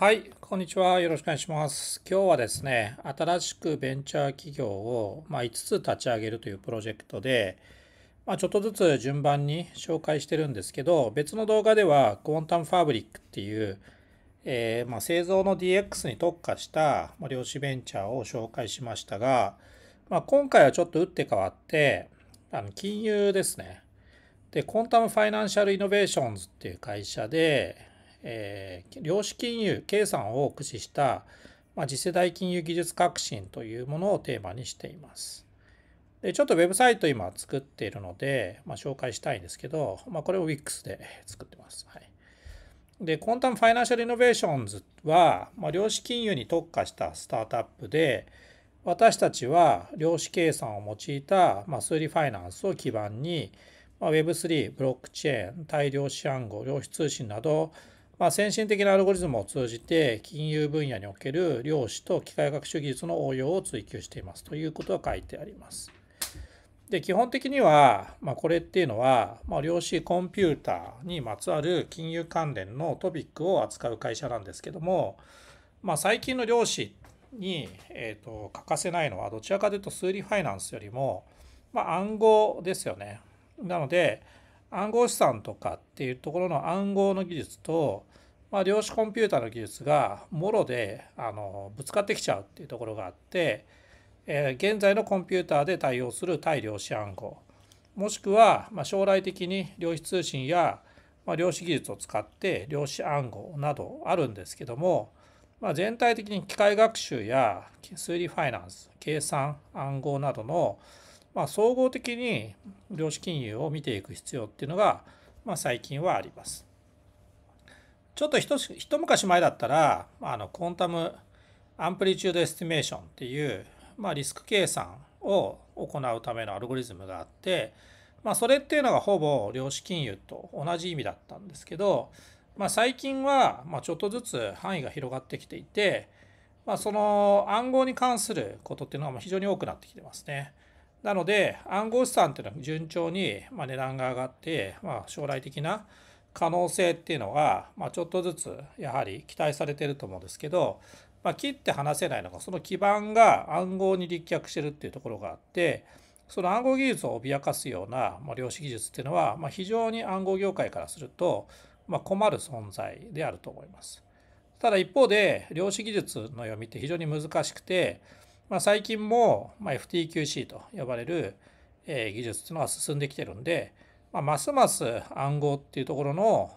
はい、こんにちは。よろしくお願いします。今日はですね、新しくベンチャー企業を、まあ、5つ立ち上げるというプロジェクトで、まあ、ちょっとずつ順番に紹介してるんですけど、別の動画では、クォンタムファブリックっていう、えー、まあ、製造の DX に特化した、ま量子ベンチャーを紹介しましたが、まあ、今回はちょっと打って変わって、あの金融ですね。で、ォンタムファイナンシャルイノベーションズっていう会社で、えー、量子金融計算を駆使した、まあ、次世代金融技術革新というものをテーマにしています。でちょっとウェブサイト今作っているので、まあ、紹介したいんですけど、まあ、これを WIX で作ってます。はい、で、コンタムファイナンシャルイノベーションズは、まあ、量子金融に特化したスタートアップで、私たちは量子計算を用いた、まあ、数理ファイナンスを基盤に、まあ、Web3、ブロックチェーン、大量資暗号、量子通信など、まあ、先進的なアルゴリズムを通じて金融分野における量子と機械学習技術の応用を追求していますということが書いてあります。で基本的には、まあ、これっていうのは、まあ、量子コンピューターにまつわる金融関連のトピックを扱う会社なんですけども、まあ、最近の量子に、えーと、欠かせないのはどちらかというと数理ファイナンスよりも、まあ、暗号ですよね。なので、暗号資産とかっていうところの暗号の技術と、まあ、量子コンピューターの技術がもろであのぶつかってきちゃうっていうところがあって、えー、現在のコンピューターで対応する対量子暗号もしくは、まあ、将来的に量子通信や、まあ、量子技術を使って量子暗号などあるんですけども、まあ、全体的に機械学習や数理ファイナンス計算暗号などの、まあ、総合的に量子金融を見ていく必要っていうのが、まあ、最近はあります。ちょっと一昔前だったらあのコンタムアンプリチュードエスティメーションっていう、まあ、リスク計算を行うためのアルゴリズムがあって、まあ、それっていうのがほぼ量子金融と同じ意味だったんですけど、まあ、最近はまちょっとずつ範囲が広がってきていて、まあ、その暗号に関することっていうのは非常に多くなってきてますね。なので暗号資産っていうのは順調にま値段が上がって、まあ、将来的な可能性っていうのが、まちょっとずつやはり期待されてると思うんですけど、まあ、切って離せないのがその基盤が暗号に立脚してるっていうところがあってその暗号技術を脅かすような、ま量子技術っていうのは、ま非常に暗号業界からすると、ま困る存在であると思います。ただ一方で量子技術の読みって非常に難しくてまあ、最近も、ま FTQC と呼ばれる、え技術っていうのが進んできてるんで、まあ、ますます暗号っていうところの、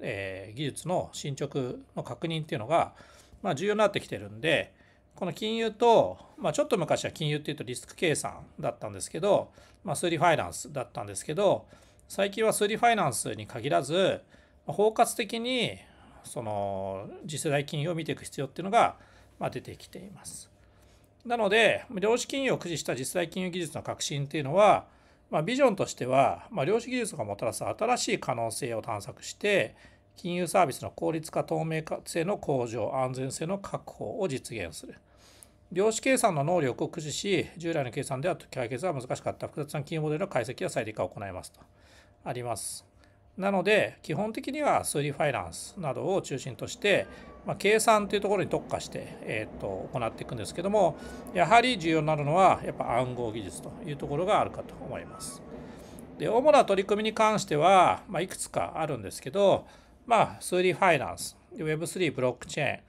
え技術の進捗の確認っていうのが、ま重要になってきてるんで、この金融と、まあ、ちょっと昔は金融っていうとリスク計算だったんですけど、まあ、数理ファイナンスだったんですけど最近は数理ファイナンスに限らず、まあ、包括的にその次世代金融を見ていく必要っていうのが、ま出てきています。なので量子金融を駆使した実際金融技術の革新っていうのは、まあ、ビジョンとしては、まあ、量子技術がもたらす新しい可能性を探索して金融サービスの効率化透明性の向上安全性の確保を実現する量子計算の能力を駆使し従来の計算では解決は難しかった複雑な金融モデルの解析や最適化を行いますとありますなので基本的には数理ファイナンスなどを中心としてまあ、計算というところに特化して、えー、と行っていくんですけどもやはり重要になるのはやっぱ暗号技術というところがあるかと思います。で主な取り組みに関しては、まあ、いくつかあるんですけど、まあ、数理ファイナンス Web3 ブロックチェーン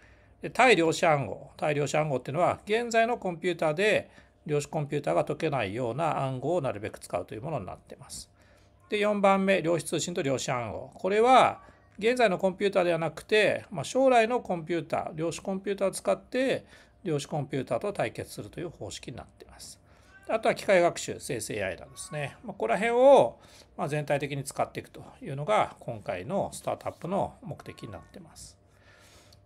で対量子暗号対量子暗号っていうのは現在のコンピューターで量子コンピューターが解けないような暗号をなるべく使うというものになってます。で4番目量子通信と量子暗号これは現在のコンピューターではなくて、まあ、将来のコンピューター量子コンピューターを使って量子コンピューターと対決するという方式になっています。あとは機械学習生成 AI なですね。まあ、ここら辺をま全体的に使っていくというのが今回のスタートアップの目的になってます。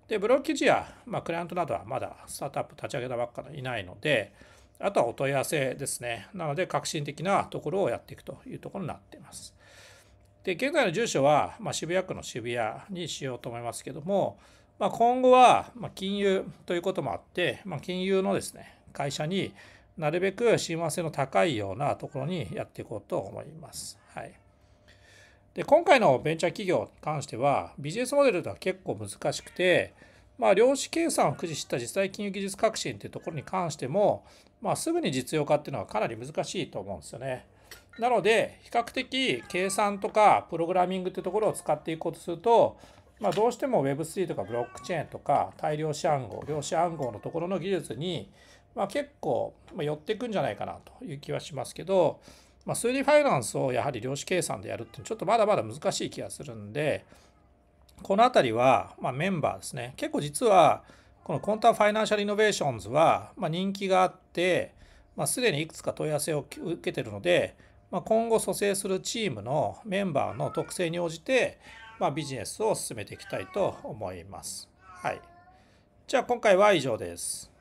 でブロック記事や、まあ、クライアントなどはまだスタートアップ立ち上げたばっかりいないのであとはお問い合わせですねなので革新的なところをやっていくというところになっています。で現在の住所は、まあ、渋谷区の渋谷にしようと思いますけども、まあ、今後は、まあ、金融ということもあって、まあ、金融のですね会社になるべく親和性の高いようなところにやっていこうと思います。はい、で今回のベンチャー企業に関してはビジネスモデルでは結構難しくて、まあ、量子計算を駆使した実際金融技術革新というところに関しても、まあ、すぐに実用化っていうのはかなり難しいと思うんですよね。なので比較的計算とかプログラミングってところを使っていこうとすると、まあ、どうしても Web3 とかブロックチェーンとか大量子暗号量子暗号のところの技術に、まあ、結構寄っていくんじゃないかなという気はしますけど、まあ、数理ファイナンスをやはり量子計算でやるってちょっとまだまだ難しい気がするんでこの辺りは、まメンバーですね結構実はこのコンタファイナンシャルイノベーションズは、ま人気があって、まあ、すでにいくつか問い合わせを受けてるので、まあ、今後蘇生するチームのメンバーの特性に応じて、まあ、ビジネスを進めていきたいと思います。はい、じゃあ今回は以上です。